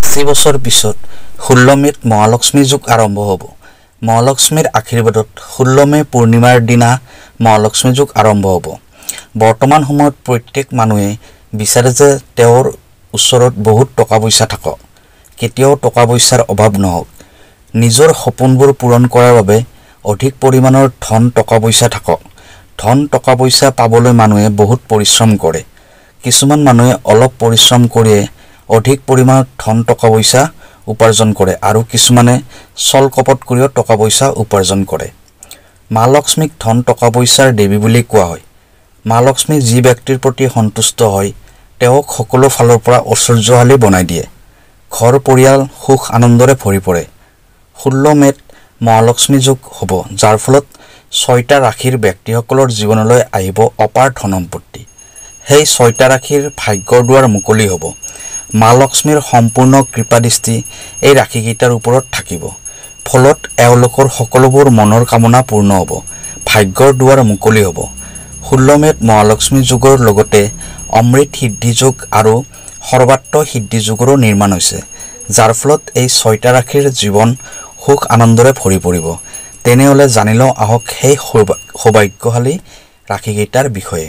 আশী বছৰ পিছত ষোল্ল মে'ত মহালক্ষ্মী যুগ আৰম্ভ হ'ব মহালক্ষ্মীৰ আশীৰ্বাদত ষোল্ল মে' পূৰ্ণিমাৰ দিনা মহালক্ষ্মী যুগ আৰম্ভ হ'ব বৰ্তমান সময়ত প্ৰত্যেক মানুহে বিচাৰে যে তেওঁৰ ওচৰত বহুত টকা পইচা থাকক কেতিয়াও টকা পইচাৰ অভাৱ নহওক নিজৰ সপোনবোৰ পূৰণ কৰাৰ বাবে অধিক পৰিমাণৰ ধন টকা পইচা থাকক ধন টকা পইচা পাবলৈ মানুহে বহুত পৰিশ্ৰম কৰে কিছুমান মানুহে অলপ পৰিশ্ৰম কৰিয়েই অধিক পৰিমাণৰ ধন টকা পইচা উপাৰ্জন কৰে আৰু কিছুমানে চল কপট কৰিও টকা পইচা উপাৰ্জন কৰে মা লক্ষ্মীক ধন টকা পইচাৰ দেৱী বুলি কোৱা হয় মা লক্ষ্মী যি ব্যক্তিৰ প্ৰতি সন্তুষ্ট হয় তেওঁক সকলো ফালৰ পৰা ঐশ্বৰ্যশালী বনাই দিয়ে ঘৰ পৰিয়াল সুখ আনন্দৰে ভৰি পৰে ষোল্ল মে'ত মহালক্ষ্মী যুগ হ'ব যাৰ ফলত ছয়টা ৰাশিৰ ব্যক্তিসকলৰ জীৱনলৈ আহিব অপাৰ ধন সম্পত্তি সেই ছয়টা ৰাশিৰ ভাগ্যৰ দুৱাৰ মুকলি হ'ব মা লক্ষ্মীৰ সম্পূৰ্ণ কৃপাদৃষ্টি এই ৰাশিকেইটাৰ ওপৰত থাকিব ফলত এওঁলোকৰ সকলোবোৰ মনৰ কামনা পূৰ্ণ হ'ব ভাগ্যৰ দুৱাৰ মুকলি হ'ব ষোল্ল মে'ত মহালক্ষ্মী যুগৰ লগতে অমৃত সিদ্ধি যুগ আৰু সৰ্বাত্ম সিদ্ধি যুগৰো নিৰ্মাণ হৈছে যাৰ ফলত এই ছয়টা ৰাশিৰ জীৱন সুখ আনন্দৰে ভৰি পৰিব তেনেহ'লে জানি লওঁ আহক সেই সৌভাগ্যশালী ৰাশিকেইটাৰ বিষয়ে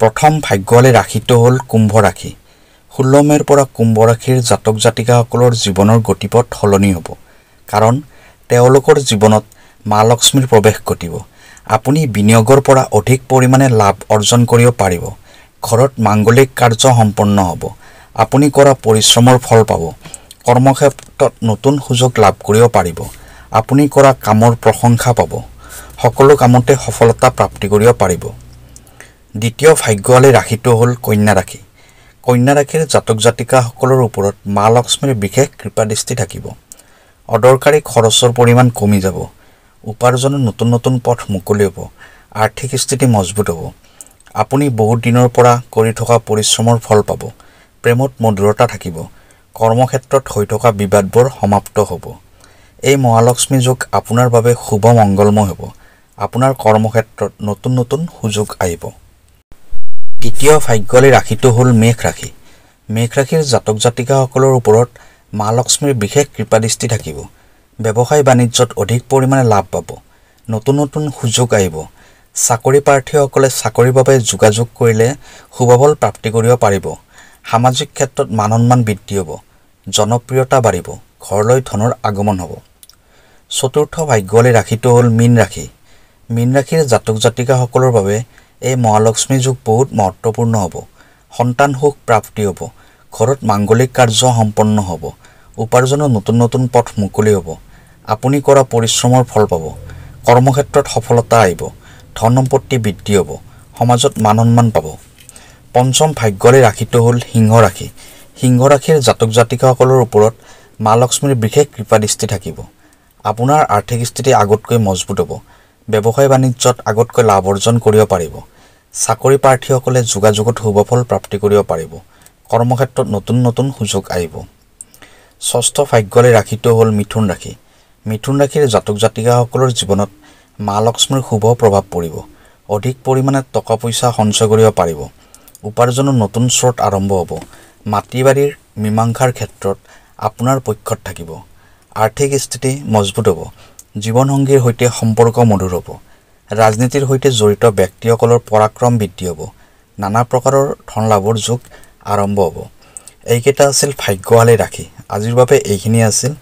প্ৰথম ভাগ্যশালী ৰাশিটো হ'ল কুম্ভ ৰাশি ষোল্ল মেৰ পৰা কুম্ভ ৰাশিৰ জাতক জাতিকাসকলৰ জীৱনৰ গতিপথ সলনি হ'ব কাৰণ তেওঁলোকৰ জীৱনত মা লক্ষ্মীৰ প্ৰৱেশ ঘটিব আপুনি বিনিয়োগৰ পৰা অধিক পৰিমাণে লাভ অৰ্জন কৰিব পাৰিব ঘৰত মাংগলিক কাৰ্য সম্পন্ন হ'ব আপুনি কৰা পৰিশ্ৰমৰ ফল পাব কৰ্মক্ষেত্ৰত নতুন সুযোগ লাভ কৰিব পাৰিব আপুনি কৰা কামৰ প্ৰশংসা পাব সকলো কামতে সফলতা প্ৰাপ্তি কৰিব পাৰিব দ্বিতীয় ভাগ্যশালী ৰাশিটো হ'ল কন্যা ৰাশি কন্যা ৰাশিৰ জাতক জাতিকাসকলৰ ওপৰত মা লক্ষ্মীৰ বিশেষ কৃপা দৃষ্টি থাকিব অদৰকাৰী খৰচৰ পৰিমাণ কমি যাব উপাৰ্জনৰ নতুন নতুন পথ মুকলি হ'ব আৰ্থিক স্থিতি মজবুত হ'ব আপুনি বহুত দিনৰ পৰা কৰি থকা পৰিশ্ৰমৰ ফল পাব প্ৰেমত মধুৰতা থাকিব কৰ্মক্ষেত্ৰত হৈ থকা বিবাদবোৰ সমাপ্ত হ'ব এই মহালক্ষ্মী যুগ আপোনাৰ বাবে শুভ মংগলময় হ'ব আপোনাৰ কৰ্মক্ষেত্ৰত নতুন নতুন সুযোগ আহিব তৃতীয় ভাগ্যলী ৰাশিটো হ'ল মেঘ ৰাশি মেঘ ৰাশিৰ জাতক জাতিকাসকলৰ ওপৰত মা লক্ষ্মীৰ বিশেষ কৃপা দৃষ্টি থাকিব ব্যৱসায় বাণিজ্যত অধিক পৰিমাণে লাভ পাব নতুন নতুন সুযোগ আহিব চাকৰি প্ৰাৰ্থীসকলে চাকৰিৰ বাবে যোগাযোগ কৰিলে সুবাবল প্ৰাপ্তি কৰিব পাৰিব সামাজিক ক্ষেত্ৰত মান সন্মান বৃদ্ধি হ'ব জনপ্ৰিয়তা বাঢ়িব ঘৰলৈ ধনৰ আগমন হ'ব চতুৰ্থ ভাগ্যলী ৰাশিটো হ'ল মীন ৰাশি মীন ৰাশিৰ জাতক জাতিকাসকলৰ বাবে এই মহালক্ষ্মী যুগ বহুত মহত্বপূৰ্ণ হ'ব সন্তান সুখ প্ৰাপ্তি হ'ব ঘৰত মাংগলিক কাৰ্য সম্পন্ন হ'ব উপাৰ্জনৰ নতুন নতুন পথ মুকলি হ'ব আপুনি কৰা পৰিশ্ৰমৰ ফল পাব কৰ্মক্ষেত্ৰত সফলতা আহিব ধন সম্পত্তি বৃদ্ধি হ'ব সমাজত মান সন্মান পাব পঞ্চম ভাগ্যৰে ৰাখিটো হ'ল সিংহ ৰাশি সিংহ ৰাশিৰ জাতক জাতিকাসকলৰ ওপৰত মা লক্ষ্মীৰ বিশেষ কৃপা দৃষ্টি থাকিব আপোনাৰ আৰ্থিক স্থিতি আগতকৈ মজবুত হ'ব ব্যৱসায় বাণিজ্যত আগতকৈ লাভ অৰ্জন কৰিব পাৰিব চাকৰি প্ৰাৰ্থীসকলে যোগাযোগত শুভফল প্ৰাপ্তি কৰিব পাৰিব কৰ্মক্ষেত্ৰত নতুন নতুন সুযোগ আহিব ষষ্ঠ ভাগ্যৰে ৰাশিটো হ'ল মিথুন ৰাশি মিথুন ৰাশিৰ জাতক জাতিকাসকলৰ জীৱনত মা লক্ষ্মীৰ শুভ প্ৰভাৱ পৰিব অধিক পৰিমাণে টকা পইচা সঞ্চয় কৰিব পাৰিব উপাৰ্জনৰ নতুন স্ৰোত আৰম্ভ হ'ব মাটি বাৰীৰ মীমাংসাৰ ক্ষেত্ৰত আপোনাৰ পক্ষত থাকিব আৰ্থিক স্থিতি মজবুত হ'ব জীৱনসংগীৰ সৈতে সম্পৰ্ক মধুৰ হ'ব ৰাজনীতিৰ সৈতে জড়িত ব্যক্তিসকলৰ পৰাক্ৰম বৃদ্ধি হ'ব নানা প্ৰকাৰৰ ধন লাভৰ যুগ আৰম্ভ হ'ব এইকেইটা আছিল ভাগ্যশালী ৰাখি আজিৰ বাবে এইখিনিয়ে আছিল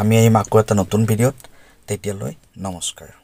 আমি আহিম আকৌ এটা নতুন ভিডিঅ'ত তেতিয়ালৈ নমস্কাৰ